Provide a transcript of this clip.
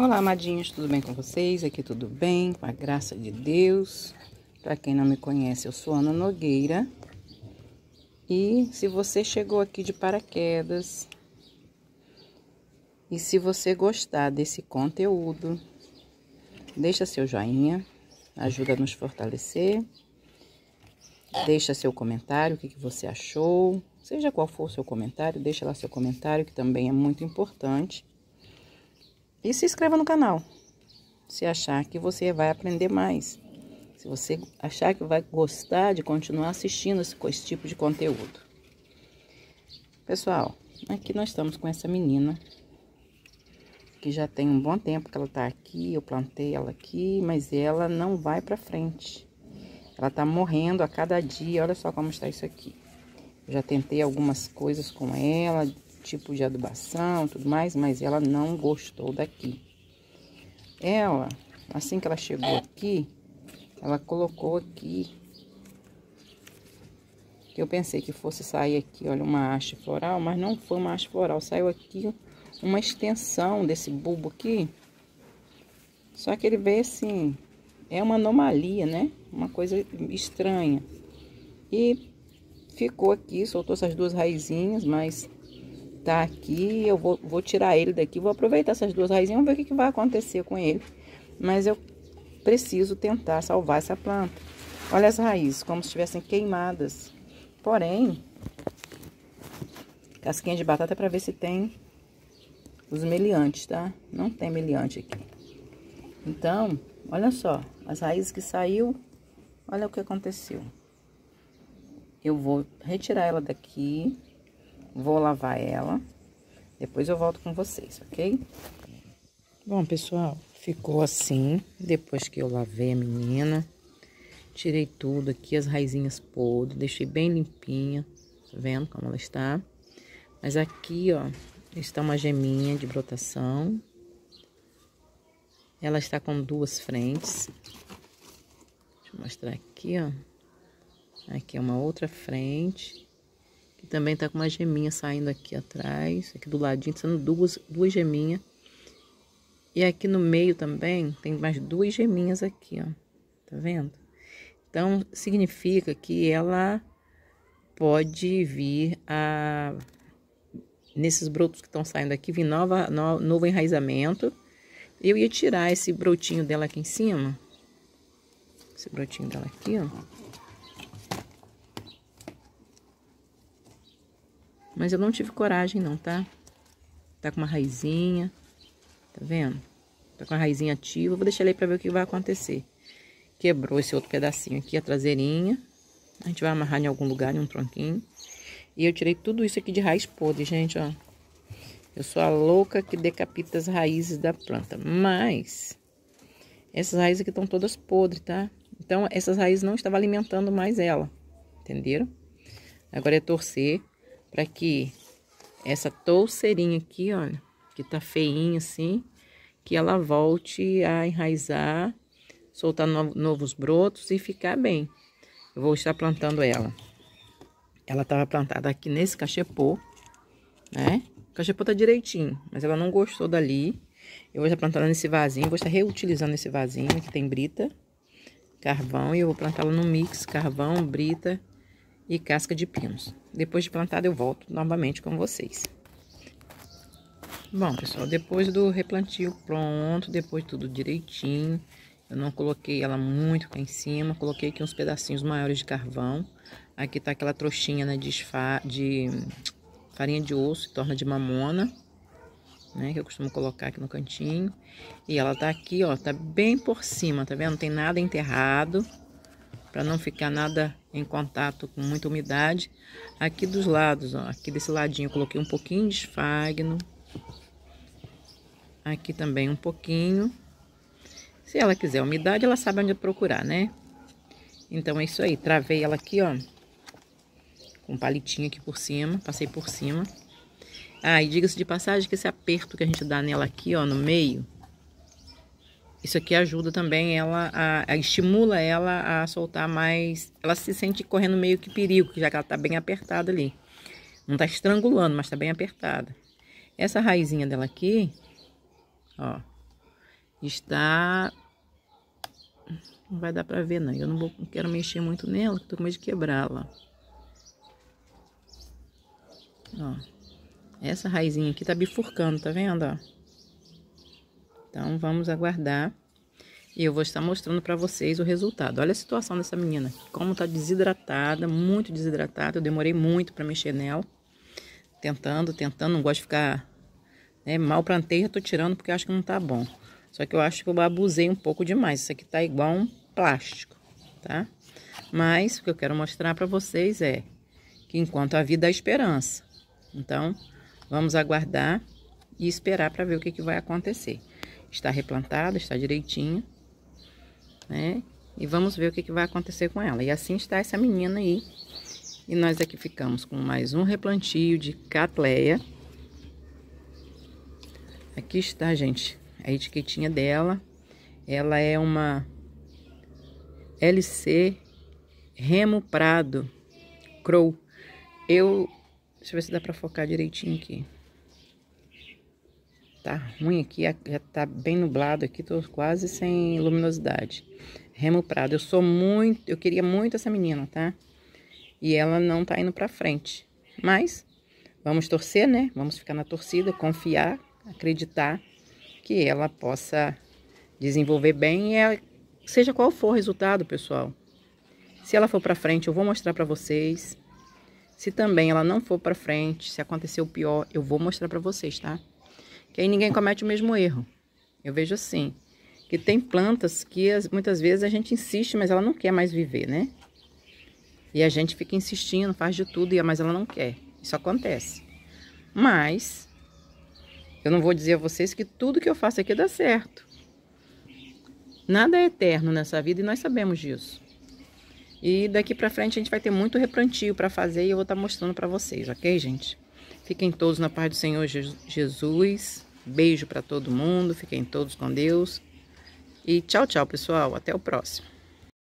Olá, amadinhos, tudo bem com vocês? Aqui tudo bem, com a graça de Deus. Para quem não me conhece, eu sou Ana Nogueira. E se você chegou aqui de paraquedas, e se você gostar desse conteúdo, deixa seu joinha, ajuda a nos fortalecer. Deixa seu comentário, o que, que você achou. Seja qual for o seu comentário, deixa lá seu comentário, que também é muito importante. E se inscreva no canal. Se achar que você vai aprender mais. Se você achar que vai gostar de continuar assistindo esse, esse tipo de conteúdo. Pessoal, aqui nós estamos com essa menina. Que já tem um bom tempo que ela tá aqui. Eu plantei ela aqui, mas ela não vai pra frente. Ela tá morrendo a cada dia. Olha só como está isso aqui. Eu já tentei algumas coisas com ela, tipo de adubação, tudo mais, mas ela não gostou daqui. Ela, assim que ela chegou aqui, ela colocou aqui. Eu pensei que fosse sair aqui, olha, uma haste floral, mas não foi uma haste floral. Saiu aqui uma extensão desse bulbo aqui. Só que ele veio assim, é uma anomalia, né? Uma coisa estranha. E ficou aqui, soltou essas duas raizinhas, mas Tá aqui, eu vou, vou tirar ele daqui, vou aproveitar essas duas raizinhas, vamos ver o que, que vai acontecer com ele. Mas eu preciso tentar salvar essa planta. Olha as raízes, como se estivessem queimadas. Porém, casquinha de batata para ver se tem os meliantes, tá? Não tem meliante aqui. Então, olha só, as raízes que saiu, olha o que aconteceu. Eu vou retirar ela daqui, Vou lavar ela. Depois eu volto com vocês, ok? Bom, pessoal, ficou assim. Depois que eu lavei a menina, tirei tudo aqui, as raizinhas podres, deixei bem limpinha. Tá vendo como ela está? Mas aqui, ó, está uma geminha de brotação. Ela está com duas frentes. Deixa eu mostrar aqui, ó. Aqui é uma outra frente que também tá com uma geminha saindo aqui atrás, aqui do ladinho, tá sendo duas, duas geminhas. E aqui no meio também tem mais duas geminhas aqui, ó. Tá vendo? Então, significa que ela pode vir a... Nesses brotos que estão saindo aqui, vir nova, no, novo enraizamento. Eu ia tirar esse brotinho dela aqui em cima. Esse brotinho dela aqui, ó. Mas eu não tive coragem não, tá? Tá com uma raizinha, tá vendo? Tá com a raizinha ativa, vou deixar ele aí pra ver o que vai acontecer. Quebrou esse outro pedacinho aqui, a traseirinha. A gente vai amarrar em algum lugar, em um tronquinho. E eu tirei tudo isso aqui de raiz podre, gente, ó. Eu sou a louca que decapita as raízes da planta. Mas, essas raízes aqui estão todas podres, tá? Então, essas raízes não estavam alimentando mais ela, entenderam? Agora é torcer para que essa touceirinha aqui, olha, que tá feinha assim, que ela volte a enraizar, soltar novos brotos e ficar bem. Eu vou estar plantando ela. Ela tava plantada aqui nesse cachepô, né? O cachepô tá direitinho, mas ela não gostou dali. Eu vou estar plantando nesse vasinho, vou estar reutilizando esse vasinho, que tem brita, carvão, e eu vou plantá la no mix, carvão, brita e casca de pinos. Depois de plantado eu volto novamente com vocês. Bom, pessoal, depois do replantio pronto, depois tudo direitinho, eu não coloquei ela muito cá em cima, coloquei aqui uns pedacinhos maiores de carvão. Aqui tá aquela trouxinha né, de, de farinha de osso, torna de mamona, né, que eu costumo colocar aqui no cantinho. E ela tá aqui, ó, tá bem por cima, tá vendo? Não tem nada enterrado para não ficar nada em contato com muita umidade. Aqui dos lados, ó, aqui desse ladinho coloquei um pouquinho de esfagno. Aqui também um pouquinho. Se ela quiser umidade, ela sabe onde procurar, né? Então é isso aí, travei ela aqui, ó, com um palitinho aqui por cima, passei por cima. Ah, e diga-se de passagem que esse aperto que a gente dá nela aqui, ó, no meio, isso aqui ajuda também ela, a, a, estimula ela a soltar mais. Ela se sente correndo meio que perigo, já que ela tá bem apertada ali. Não tá estrangulando, mas tá bem apertada. Essa raizinha dela aqui, ó, está... Não vai dar pra ver, não. Eu não, vou, não quero mexer muito nela, tô com medo de quebrá-la. Ó, essa raizinha aqui tá bifurcando, tá vendo, ó? Então, vamos aguardar. E eu vou estar mostrando para vocês o resultado. Olha a situação dessa menina. Como tá desidratada, muito desidratada. Eu demorei muito para mexer nela. Tentando, tentando. Não gosto de ficar... Né, mal plantei, já tô tirando porque acho que não tá bom. Só que eu acho que eu abusei um pouco demais. Isso aqui tá igual um plástico, tá? Mas o que eu quero mostrar para vocês é que enquanto a vida há esperança. Então, vamos aguardar e esperar para ver o que, que vai acontecer. Está replantada, está direitinha né? E vamos ver o que, que vai acontecer com ela. E assim está essa menina aí. E nós aqui ficamos com mais um replantio de catleia. Aqui está, gente, a etiquetinha dela. Ela é uma LC Remo Prado Crow. Eu, deixa eu ver se dá para focar direitinho aqui. Tá ruim aqui, já tá bem nublado aqui, tô quase sem luminosidade. Remo Prado, eu sou muito, eu queria muito essa menina, tá? E ela não tá indo pra frente. Mas vamos torcer, né? Vamos ficar na torcida, confiar, acreditar que ela possa desenvolver bem e ela, é, seja qual for o resultado, pessoal. Se ela for para frente, eu vou mostrar para vocês. Se também ela não for para frente, se acontecer o pior, eu vou mostrar para vocês, tá? Que aí ninguém comete o mesmo erro. Eu vejo assim, que tem plantas que muitas vezes a gente insiste, mas ela não quer mais viver, né? E a gente fica insistindo, faz de tudo, mas ela não quer. Isso acontece. Mas, eu não vou dizer a vocês que tudo que eu faço aqui dá certo. Nada é eterno nessa vida e nós sabemos disso. E daqui para frente a gente vai ter muito replantio para fazer e eu vou estar tá mostrando para vocês, ok, gente? Fiquem todos na paz do Senhor Jesus. Beijo para todo mundo, fiquem todos com Deus. E tchau, tchau, pessoal. Até o próximo.